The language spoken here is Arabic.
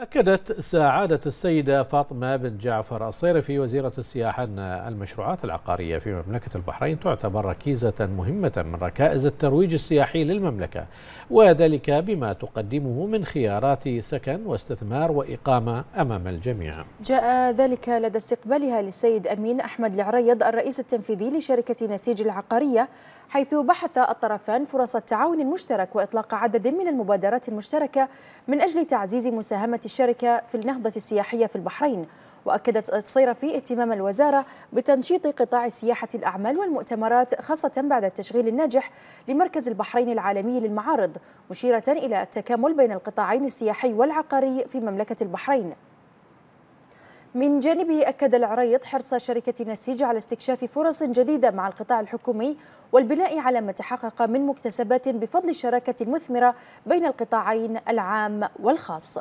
أكدت سعادة السيدة فاطمة بن جعفر الصيرفي وزيرة السياحة أن المشروعات العقارية في مملكة البحرين تعتبر ركيزة مهمة من ركائز الترويج السياحي للمملكة وذلك بما تقدمه من خيارات سكن واستثمار وإقامة أمام الجميع جاء ذلك لدى استقبالها للسيد أمين أحمد العريض الرئيس التنفيذي لشركة نسيج العقارية حيث بحث الطرفان فرص التعاون المشترك وإطلاق عدد من المبادرات المشتركة من أجل تعزيز مساهمة الشركة في النهضة السياحية في البحرين وأكدت الصيرفي اهتمام الوزارة بتنشيط قطاع سياحة الأعمال والمؤتمرات خاصة بعد التشغيل الناجح لمركز البحرين العالمي للمعارض مشيرة إلى التكامل بين القطاعين السياحي والعقاري في مملكة البحرين من جانبه أكد العريض حرص شركة نسيج على استكشاف فرص جديدة مع القطاع الحكومي والبناء على ما تحقق من مكتسبات بفضل الشراكة المثمرة بين القطاعين العام والخاص